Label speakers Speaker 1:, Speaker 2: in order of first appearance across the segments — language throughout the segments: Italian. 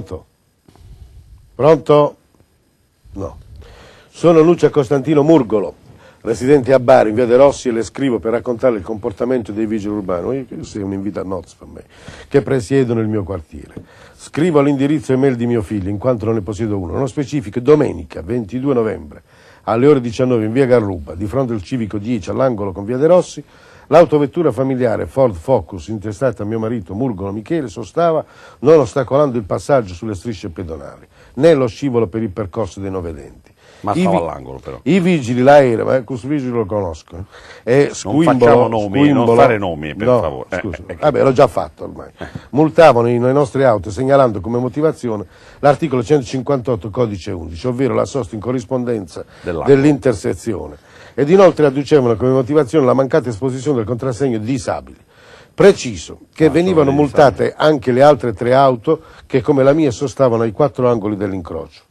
Speaker 1: Pronto? Pronto? No. Sono Lucia Costantino Murgolo, residente a Bari, in via De Rossi, e le scrivo per raccontare il comportamento dei vigili urbani, sei un invito a nozze per me, che presiedono il mio quartiere. Scrivo all'indirizzo email di mio figlio, in quanto non ne possiedo uno, uno specifico domenica 22 novembre alle ore 19 in via Garruba, di fronte al civico 10 all'angolo con via De Rossi, L'autovettura familiare Ford Focus intestata a mio marito Murgolo Michele sostava non ostacolando il passaggio sulle strisce pedonali, né lo scivolo per il percorso dei novedenti.
Speaker 2: Ma I, vi- all'angolo però.
Speaker 1: I vigili, l'aereo, eh, questo vigile lo conosco. Eh, squimbolo, non facciamo nomi, squimbolo, non fare nomi per no, favore. Eh, scusa, eh, vabbè, l'ho già fatto ormai. Eh. Multavano le nostre auto segnalando come motivazione l'articolo 158 codice 11, ovvero la sosta in corrispondenza dell'intersezione ed inoltre adducevano come motivazione la mancata esposizione del contrassegno di disabili. Preciso che venivano multate anche le altre tre auto che come la mia sostavano ai quattro angoli dell'incrocio.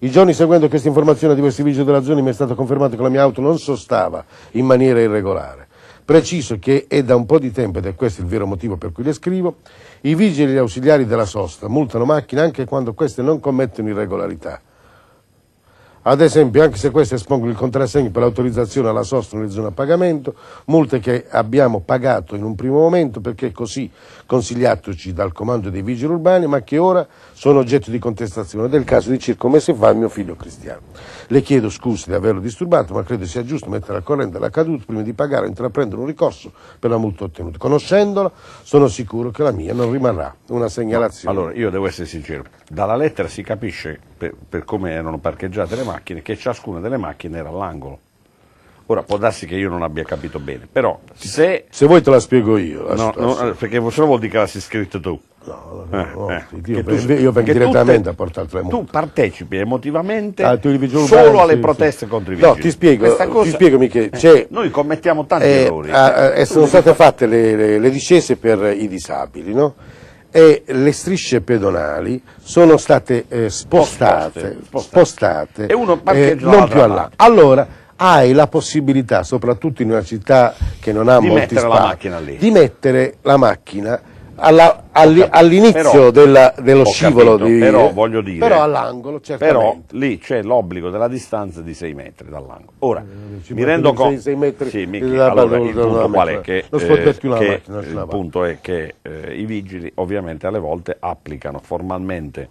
Speaker 1: I giorni seguendo questa informazione a diversi vigili della zona mi è stato confermato che la mia auto non sostava in maniera irregolare. Preciso che è da un po' di tempo, ed è questo il vero motivo per cui le scrivo, i vigili e gli ausiliari della sosta multano macchine anche quando queste non commettono irregolarità. Ad esempio, anche se queste espongono il contrassegno per l'autorizzazione alla sosta nelle zone a pagamento, multe che abbiamo pagato in un primo momento perché così consigliatoci dal comando dei vigili urbani, ma che ora sono oggetto di contestazione del caso di circa un mese fa mio figlio Cristiano. Le chiedo scusa di averlo disturbato, ma credo sia giusto mettere al corrente l'accaduto prima di pagare o intraprendere un ricorso per la multa ottenuta. Conoscendola, sono sicuro che la mia non rimarrà una segnalazione. Allora,
Speaker 2: io devo essere sincero, dalla lettera si capisce per, per come erano parcheggiate le macchine macchine, che ciascuna delle macchine era all'angolo. Ora può darsi che io non abbia capito bene, però se...
Speaker 1: Se vuoi te la spiego
Speaker 2: io. La no, no, perché se no vuol dire che l'hai scritto tu. No, no, eh, no, eh, eh. Io, vengo direttamente te, a portare il Tu partecipi emotivamente ah, solo urbani, alle sì, proteste sì. contro i vigili. No, ti spiego, cosa, ti spiego Michele, eh, noi commettiamo tanti eh, errori. Eh, sono state fatte
Speaker 1: le, le, le discese per i disabili, no? e le strisce pedonali sono state eh, spostate, spostate, spostate, e uno eh, non più là. Allora hai la possibilità, soprattutto in una città che non ha di molti spazi, di mettere la macchina all'inizio all dello scivolo capito, di, però voglio dire però all'angolo certamente però
Speaker 2: lì c'è l'obbligo della distanza di 6 metri dall'angolo ora eh, mi rendo conto 6 metri sì, Michi, allora, il punto qual è cioè, che, eh, che il punto è che eh, i vigili ovviamente alle volte applicano formalmente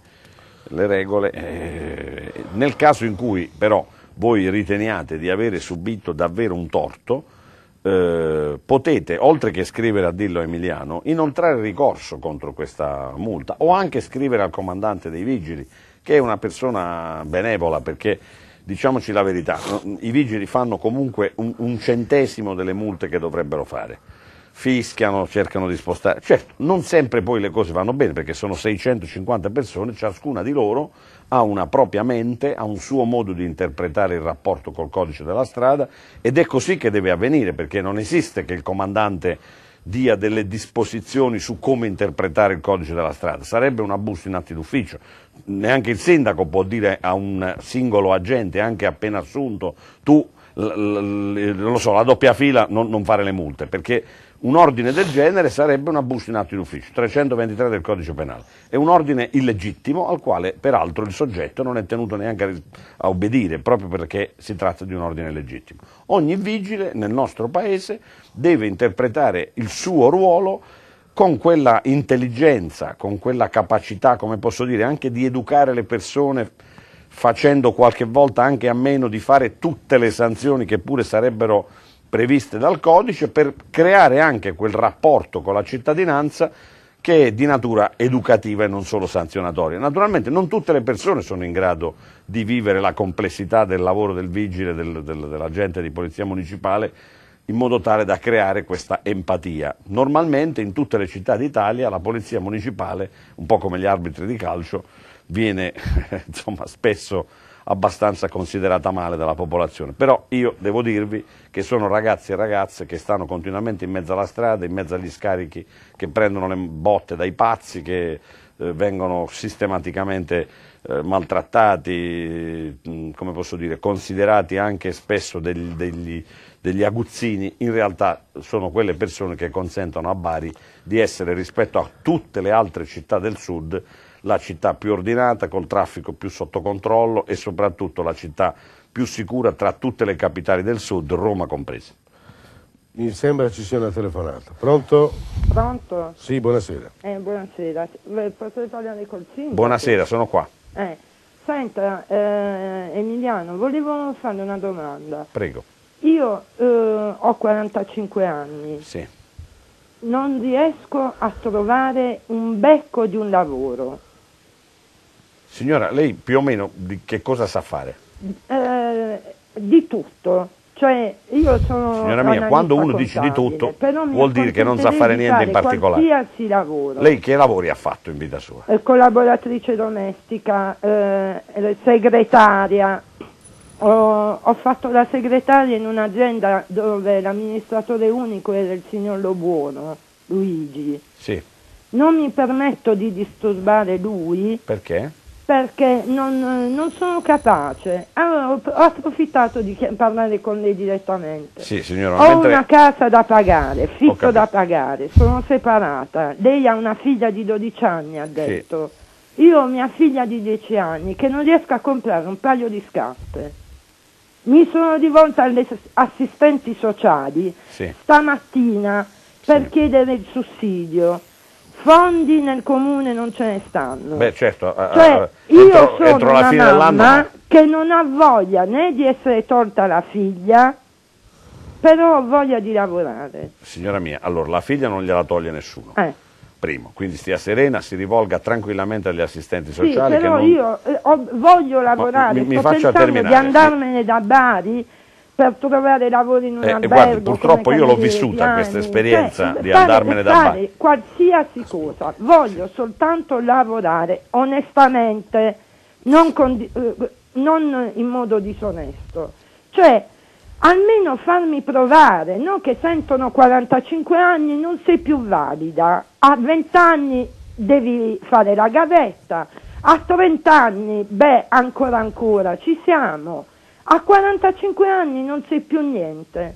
Speaker 2: le regole eh, nel caso in cui però voi riteniate di avere subito davvero un torto eh, potete, oltre che scrivere a Dillo Emiliano, inoltrare ricorso contro questa multa o anche scrivere al comandante dei vigili, che è una persona benevola perché diciamoci la verità, i vigili fanno comunque un, un centesimo delle multe che dovrebbero fare fischiano, cercano di spostare. Certo, non sempre poi le cose vanno bene perché sono 650 persone, ciascuna di loro ha una propria mente, ha un suo modo di interpretare il rapporto col codice della strada ed è così che deve avvenire perché non esiste che il comandante dia delle disposizioni su come interpretare il codice della strada, sarebbe un abuso in atti d'ufficio. Neanche il sindaco può dire a un singolo agente, anche appena assunto, tu l- l- l- so, la doppia fila non, non fare le multe, perché un ordine del genere sarebbe un abuso in atto in ufficio, 323 del codice penale. È un ordine illegittimo al quale peraltro il soggetto non è tenuto neanche a obbedire, proprio perché si tratta di un ordine illegittimo. Ogni vigile nel nostro Paese deve interpretare il suo ruolo con quella intelligenza, con quella capacità, come posso dire, anche di educare le persone facendo qualche volta anche a meno di fare tutte le sanzioni che pure sarebbero previste dal codice per creare anche quel rapporto con la cittadinanza che è di natura educativa e non solo sanzionatoria. Naturalmente non tutte le persone sono in grado di vivere la complessità del lavoro del vigile, del, del, dell'agente di polizia municipale, in modo tale da creare questa empatia. Normalmente in tutte le città d'Italia la polizia municipale, un po' come gli arbitri di calcio, viene insomma, spesso abbastanza considerata male dalla popolazione. Però io devo dirvi che sono ragazzi e ragazze che stanno continuamente in mezzo alla strada, in mezzo agli scarichi, che prendono le botte dai pazzi, che eh, vengono sistematicamente eh, maltrattati, mh, mm, come posso dire, considerati anche spesso degli, degli, degli aguzzini. In realtà sono quelle persone che consentono a Bari di essere rispetto a tutte le altre città del sud la città più ordinata, col traffico più sotto controllo e soprattutto la città più sicura tra tutte le capitali del sud, Roma compresa.
Speaker 1: Mi sembra ci sia una telefonata. Pronto?
Speaker 3: Pronto?
Speaker 2: Sì, buonasera.
Speaker 3: Eh, buonasera. Eh, Posso togliere col sindaco? Buonasera, sono qua. Eh. Senta, eh, Emiliano, volevo fare una domanda. Prego. Io eh, ho 45 anni. Sì. Non riesco a trovare un becco di un lavoro.
Speaker 2: Signora, lei più o meno di che cosa sa fare?
Speaker 3: Eh, di tutto. Cioè, io sono Signora mia, quando uno dice di tutto vuol dire che non sa fare niente in particolare. Qualsiasi lavoro. Lei
Speaker 2: che lavori ha fatto in vita sua?
Speaker 3: Eh, collaboratrice domestica, eh, segretaria, ho, ho, fatto la segretaria in un'azienda dove l'amministratore unico era il signor Lobuono, Luigi. Sì. Non mi permetto di disturbare lui. Perché? perché non, non, sono capace. Allora, ho approfittato di parlare con lei direttamente.
Speaker 2: Sì, signora, ho mentre... una
Speaker 3: casa da pagare, fitto da pagare, sono separata. Lei ha una figlia di 12 anni, ha detto. Sì. Io ho mia figlia di 10 anni che non riesco a comprare un paio di scarpe. Mi sono rivolta alle assistenti sociali sì. stamattina per sì. chiedere il sussidio fondi nel comune non ce ne stanno. Beh,
Speaker 2: certo, cioè, uh, io entro, sono entro una mamma
Speaker 3: che non ha voglia né di essere tolta la figlia, però ho voglia di lavorare.
Speaker 2: Signora mia, allora la figlia non gliela toglie nessuno. Eh. Primo, quindi stia serena, si rivolga tranquillamente agli assistenti sociali. Sì, però non... io
Speaker 3: eh, ho, voglio lavorare, mi, mi sto pensando terminare. di andarmene da Bari per trovare lavoro in un eh, guardi, purtroppo io l'ho vissuta questa esperienza cioè, di fare, andarmene da fare bar. qualsiasi cosa, voglio soltanto lavorare onestamente, non, condi- eh, non in modo disonesto. Cioè, almeno farmi provare, non che sentono 45 anni, non sei più valida, a 20 anni devi fare la gavetta, a 30 anni, beh, ancora ancora, ci siamo. A 45 anni non sei più niente.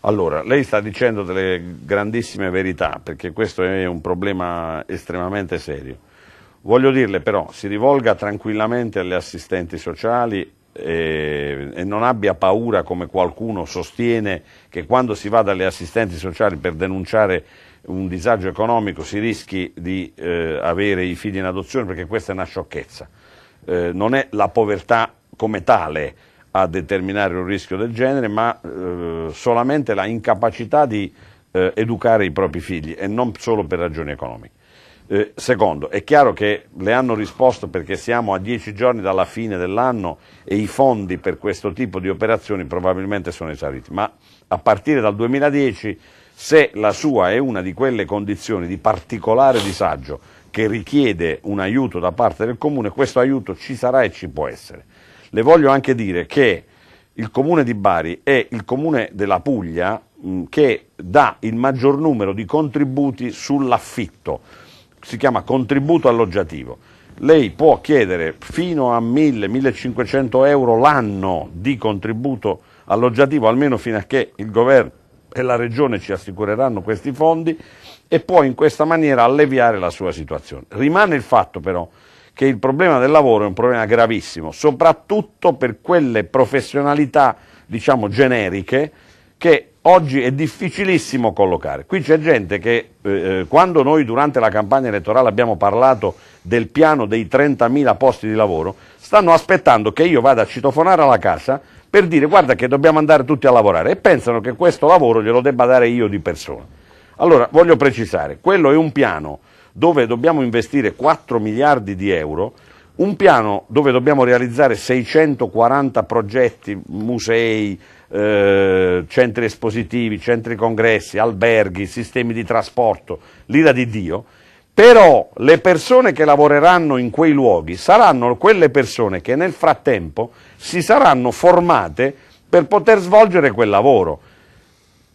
Speaker 2: Allora, lei sta dicendo delle grandissime verità, perché questo è un problema estremamente serio. Voglio dirle però, si rivolga tranquillamente alle assistenti sociali e, e, non abbia paura, come qualcuno sostiene, che quando si va dalle assistenti sociali per denunciare un disagio economico si rischi di eh, avere i figli in adozione, perché questa è una sciocchezza. Eh, non è la povertà come tale a determinare un rischio del genere, ma eh, solamente la incapacità di eh, educare i propri figli e non solo per ragioni economiche. Eh, secondo, è chiaro che le hanno risposto perché siamo a dieci giorni dalla fine dell'anno e i fondi per questo tipo di operazioni probabilmente sono esauriti, ma a partire dal 2010 se la sua è una di quelle condizioni di particolare disagio che richiede un aiuto da parte del comune, questo aiuto ci sarà e ci può essere. Le voglio anche dire che il comune di Bari è il comune della Puglia che dà il maggior numero di contributi sull'affitto, si chiama contributo alloggiativo. Lei può chiedere fino a 1000-1500 euro l'anno di contributo alloggiativo, almeno fino a che il governo e la regione ci assicureranno questi fondi e può in questa maniera alleviare la sua situazione. Rimane il fatto però che il problema del lavoro è un problema gravissimo, soprattutto per quelle professionalità, diciamo, generiche che oggi è difficilissimo collocare. Qui c'è gente che eh, eh quando noi durante la campagna elettorale abbiamo parlato del piano dei 30.000 posti di lavoro, stanno aspettando che io vada a citofonare alla casa per dire guarda che dobbiamo andare tutti a lavorare e pensano che questo lavoro glielo debba dare io di persona. Allora, voglio precisare, quello è un piano dove dobbiamo investire 4 miliardi di euro, un piano dove dobbiamo realizzare 640 progetti, musei, eh, centri espositivi, centri congressi, alberghi, sistemi di trasporto, l'ira di Dio, però le persone che lavoreranno in quei luoghi saranno quelle persone che nel frattempo si saranno formate per poter svolgere quel lavoro.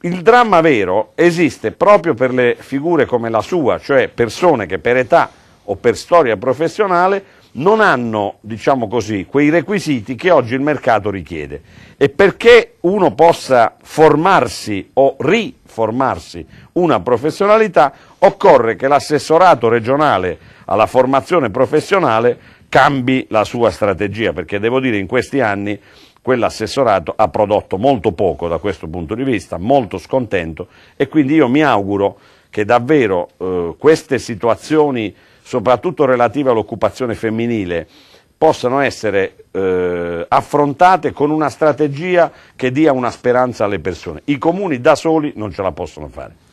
Speaker 2: Il dramma vero esiste proprio per le figure come la sua, cioè persone che per età o per storia professionale non hanno, diciamo così, quei requisiti che oggi il mercato richiede. E perché uno possa formarsi o riformarsi una professionalità, occorre che l'assessorato regionale alla formazione professionale cambi la sua strategia, perché devo dire in questi anni quell'assessorato ha prodotto molto poco da questo punto di vista, molto scontento e quindi io mi auguro che davvero eh, queste situazioni, soprattutto relative all'occupazione femminile, possano essere eh, affrontate con una strategia che dia una speranza alle persone. I comuni da soli non ce la possono fare.